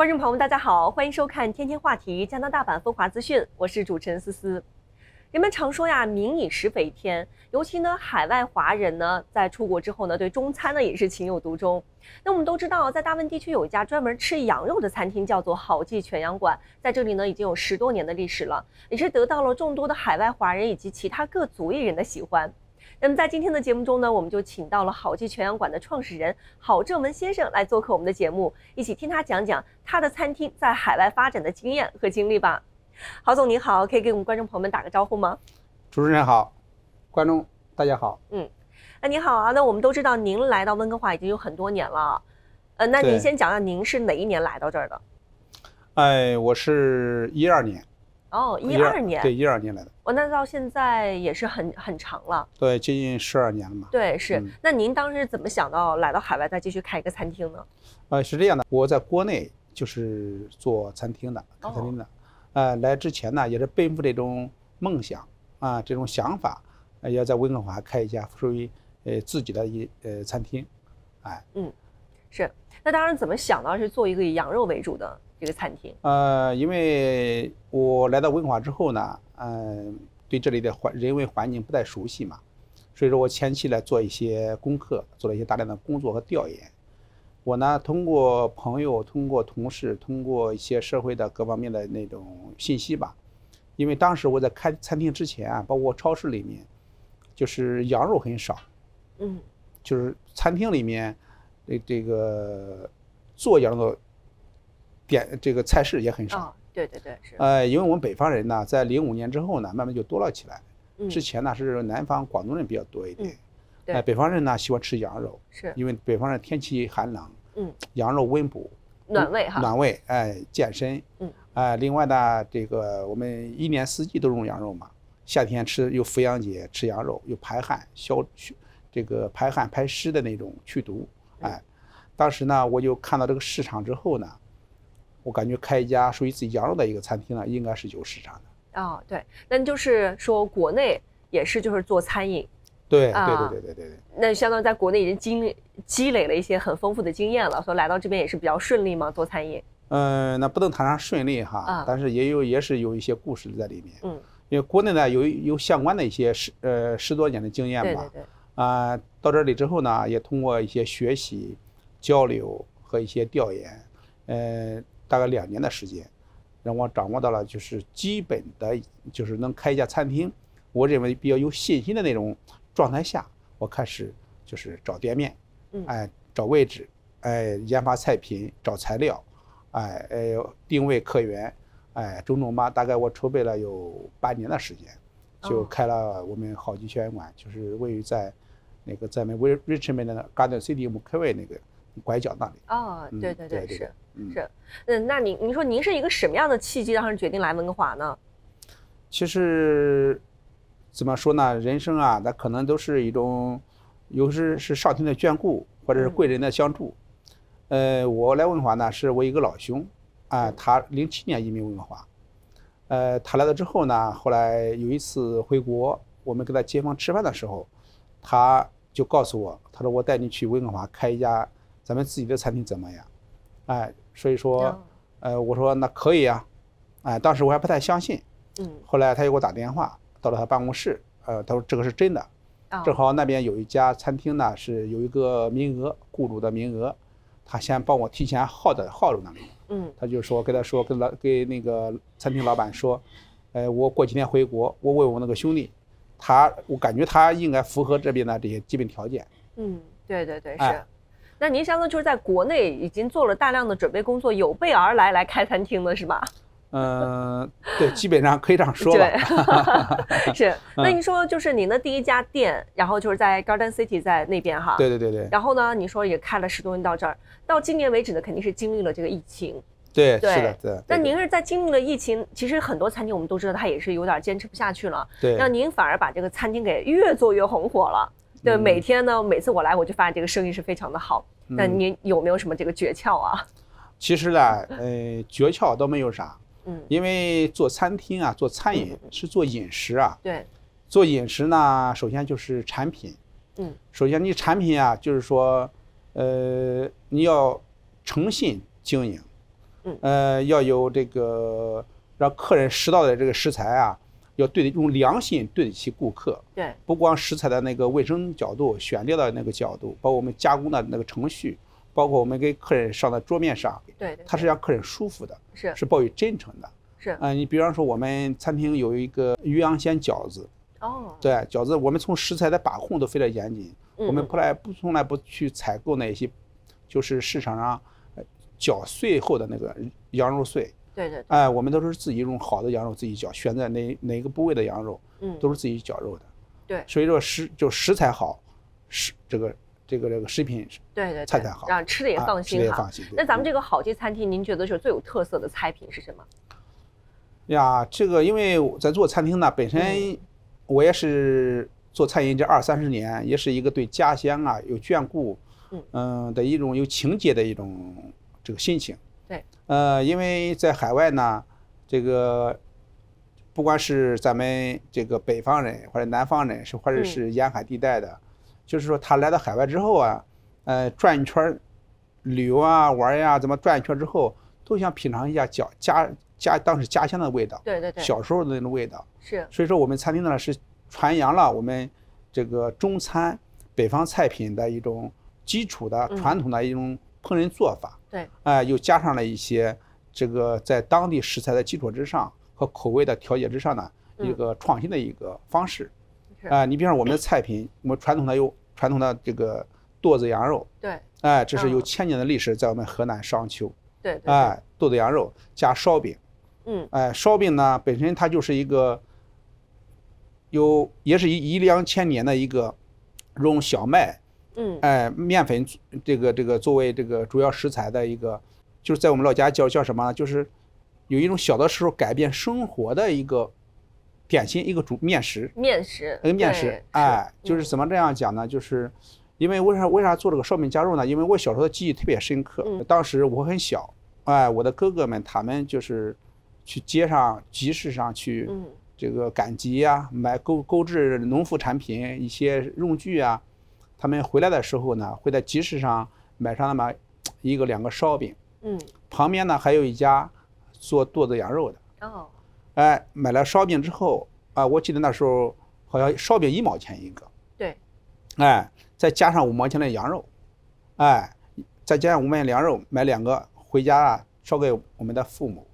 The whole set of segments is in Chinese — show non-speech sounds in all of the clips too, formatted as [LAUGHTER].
观众朋友们，大家好，欢迎收看《天天话题》加拿大版《风华资讯》，我是主持人思思。人们常说呀，民以食为天，尤其呢，海外华人呢，在出国之后呢，对中餐呢也是情有独钟。那我们都知道，在大温地区有一家专门吃羊肉的餐厅，叫做好记全羊馆，在这里呢，已经有十多年的历史了，也是得到了众多的海外华人以及其他各族裔人的喜欢。那么在今天的节目中呢，我们就请到了好记全羊馆的创始人郝正文先生来做客我们的节目，一起听他讲讲他的餐厅在海外发展的经验和经历吧。郝总你好，可以给我们观众朋友们打个招呼吗？主持人好，观众大家好。嗯，那你好啊，那我们都知道您来到温哥华已经有很多年了，呃，那您先讲讲您是哪一年来到这儿的？哎，我是一二年。哦，一二年对，一二年来的。哦，那到现在也是很很长了。对，接近十二年了嘛。对，是。那您当时怎么想到来到海外再继续开一个餐厅呢？呃，是这样的，我在国内就是做餐厅的，餐厅的。呃，来之前呢，也是背负这种梦想啊，这种想法，要在温哥华开一家属于呃自己的一呃餐厅。哎，嗯，是。那当时怎么想到是做一个以羊肉为主的？这个餐厅，呃，因为我来到温华之后呢，嗯，对这里的环人文环境不太熟悉嘛，所以说我前期呢做一些功课，做了一些大量的工作和调研。我呢通过朋友、通过同事、通过一些社会的各方面的那种信息吧。因为当时我在开餐厅之前啊，包括超市里面，就是羊肉很少，嗯，就是餐厅里面，这这个做羊肉。点这个菜市也很少，对对对，是。呃，因为我们北方人呢，在零五年之后呢，慢慢就多了起来。之前呢是南方广东人比较多一点，对。哎，北方人呢喜欢吃羊肉，是。因为北方人天气寒冷，嗯，羊肉温补，暖胃哈，暖胃，哎，健身，嗯，哎，另外呢，这个我们一年四季都用羊肉嘛，夏天吃又扶阳节吃羊肉，又排汗消去这个排汗排湿的那种去毒，哎，当时呢我就看到这个市场之后呢。我感觉开一家属于自己羊肉的一个餐厅呢，应该是有市场的。哦，对，那就是说国内也是就是做餐饮。对，对对对对对对。那相当于在国内已经历积累了一些很丰富的经验了，所以来到这边也是比较顺利嘛，做餐饮。嗯，那不能谈上顺利哈，但是也有也是有一些故事在里面。嗯。因为国内呢有有相关的一些十呃十多年的经验吧。对对啊，到这里之后呢，也通过一些学习、交流和一些调研，嗯。大概两年的时间，让我掌握到了就是基本的，就是能开一家餐厅。我认为比较有信心的那种状态下，我开始就是找店面，哎，找位置，哎，研发菜品，找材料，哎，哎，定位客源，哎，种种吧。大概我筹备了有八年的时间，就开了我们好记学员馆，就是位于在那个在我们 Richmond 的 Garden City 们开外那个。拐角那里哦，对对对，是是，嗯，那你您说您是一个什么样的契机，让人决定来温哥华呢？其实，怎么说呢？人生啊，那可能都是一种，有时是上天的眷顾，或者是贵人的相助。呃，我来温哥华呢，是我一个老兄，啊，他零七年移民温哥华，呃，他来了之后呢，后来有一次回国，我们跟他街坊吃饭的时候，他就告诉我，他说我带你去温哥华开一家。咱们自己的产品怎么样？哎，所以说，呃，我说那可以啊，哎，当时我还不太相信。嗯。后来他又给我打电话，到了他办公室，呃，他说这个是真的，正好那边有一家餐厅呢，是有一个名额，雇主的名额，他先帮我提前耗在耗着那里。嗯。他就说跟他说跟老跟那个餐厅老板说，呃，我过几天回国，我问我那个兄弟，他我感觉他应该符合这边的这些基本条件。嗯，对对对，是。那您相当就是在国内已经做了大量的准备工作，有备而来来开餐厅的是吧？嗯，[LAUGHS] 对，基本上可以这样说吧。[LAUGHS] 是。[LAUGHS] 那您说就是您的第一家店，然后就是在 Garden City，在那边哈。对对对对。然后呢，你说也开了十多年到这儿，到今年为止呢，肯定是经历了这个疫情。对，是的。那您是在经历了疫情，其实很多餐厅我们都知道，它也是有点坚持不下去了。对。那您反而把这个餐厅给越做越红火了。对，每天呢，每次我来，我就发现这个生意是非常的好。那您有没有什么这个诀窍啊？其实呢，呃，诀窍都没有啥。嗯。因为做餐厅啊，做餐饮是做饮食啊。对。做饮食呢，首先就是产品。嗯。首先，你产品啊，就是说，呃，你要诚信经营。嗯。呃，要有这个让客人食到的这个食材啊。要对得用良心对得起顾客，对不光食材的那个卫生角度、选料的那个角度，包括我们加工的那个程序，包括我们给客人上的桌面上，对，它是让客人舒服的，是是，抱以真诚的，是啊，你比方说我们餐厅有一个鱼羊鲜饺子，哦，对，饺子我们从食材的把控都非常严谨，我们不来不从来不去采购那些，就是市场上搅碎后的那个羊肉碎。对对，哎，我们都是自己用好的羊肉自己绞，选在哪哪个部位的羊肉，嗯，都是自己绞肉的，对，所以说食就食材好，食这个这个这个食品对对菜菜好让吃的也放心的也放心。那咱们这个好记餐厅，您觉得是最有特色的菜品是什么？呀，这个因为在做餐厅呢，本身我也是做餐饮这二三十年，也是一个对家乡啊有眷顾，嗯嗯的一种有情节的一种这个心情。对，呃，因为在海外呢，这个，不管是咱们这个北方人，或者南方人，是或者是沿海地带的，就是说他来到海外之后啊，呃，转一圈，旅游啊玩呀，怎么转一圈之后，都想品尝一下家家家当时家乡的味道，对对对，小时候的那种味道是。所以说我们餐厅呢是传扬了我们这个中餐北方菜品的一种基础的传统的一种烹饪做法。对，哎，又加上了一些这个在当地食材的基础之上和口味的调节之上的一个创新的一个方式，哎，你比方我们的菜品，我们传统的有传统的这个剁子羊肉，对，哎，这是有千年的历史，在我们河南商丘，对，哎，剁子羊肉加烧饼，嗯，哎，烧饼呢本身它就是一个有也是一一两千年的一个用小麦。嗯，哎，面粉这个这个作为这个主要食材的一个，就是在我们老家叫叫什么？就是有一种小的时候改变生活的一个点心，一个主面食。面食，一个面食。哎，就是怎么这样讲呢？就是因为为啥为啥做这个烧饼夹肉呢？因为我小时候的记忆特别深刻，当时我很小，哎，我的哥哥们他们就是去街上集市上去，这个赶集啊，买购购置农副产品、一些用具啊。他们回来的时候呢，会在集市上买上那么 [TSK] 一个两个烧饼，嗯，旁边呢还有一家做剁子羊肉的，哦，哎，买了烧饼之后，啊，我记得那时候好像烧饼一毛钱一个，对，哎，再加上五毛钱的羊肉，哎，再加上五毛钱羊肉，买两个回家啊，烧给我们的父母。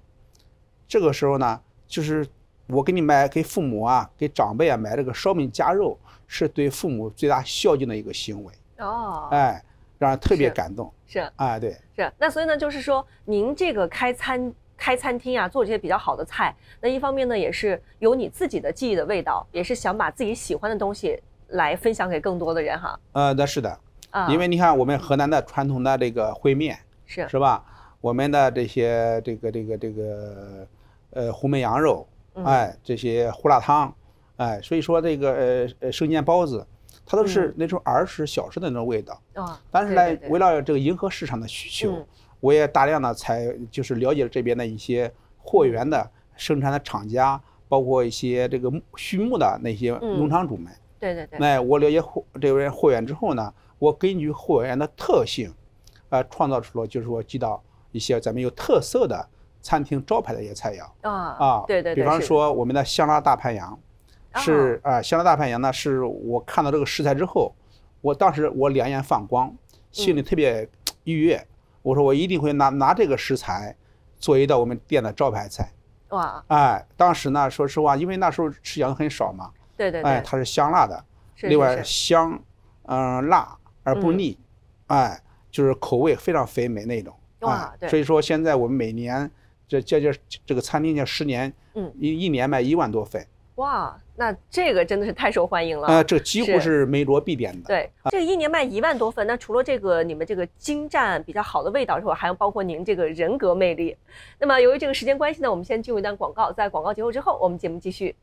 这个时候呢，就是。我给你买，给父母啊，给长辈啊，买这个烧饼夹肉，是对父母最大孝敬的一个行为。哦，哎，让人特别感动。是啊，对，是。那所以呢，就是说，您这个开餐开餐厅啊，做这些比较好的菜，那一方面呢，也是有你自己的记忆的味道，也是想把自己喜欢的东西来分享给更多的人哈。呃，那是的。啊。因为你看，我们河南的传统的这个烩面，是是吧？我们的这些这个这个这个呃红焖羊肉。哎，这些胡辣汤，哎，所以说这个呃呃生煎包子，它都是那种儿时小时候的那种味道。嗯。但是呢，为了这个迎合市场的需求，我也大量的采，就是了解这边的一些货源的生产的厂家，包括一些这个畜牧的那些农场主们。对对对。哎，我了解货这边货源之后呢，我根据货源的特性，啊，创造出了就是说寄到一些咱们有特色的。餐厅招牌的一些菜肴啊啊，对对对，比方说我们的香辣大盘羊，是啊，香辣大盘羊呢，是我看到这个食材之后，我当时我两眼放光，心里特别愉悦，我说我一定会拿拿这个食材，做一道我们店的招牌菜。哇！哎，当时呢，说实话，因为那时候吃羊很少嘛，对对，哎，它是香辣的，另外香，嗯，辣而不腻，哎，就是口味非常肥美那种。哇！对，所以说现在我们每年。这这这这个餐厅叫十年，嗯，一一年卖一万多份，哇，那这个真的是太受欢迎了啊！这几乎是每桌必点的。对，这个一年卖一万多份，那除了这个你们这个精湛比较好的味道之外，还有包括您这个人格魅力。那么由于这个时间关系呢，我们先进入一段广告，在广告结束之后，我们节目继续。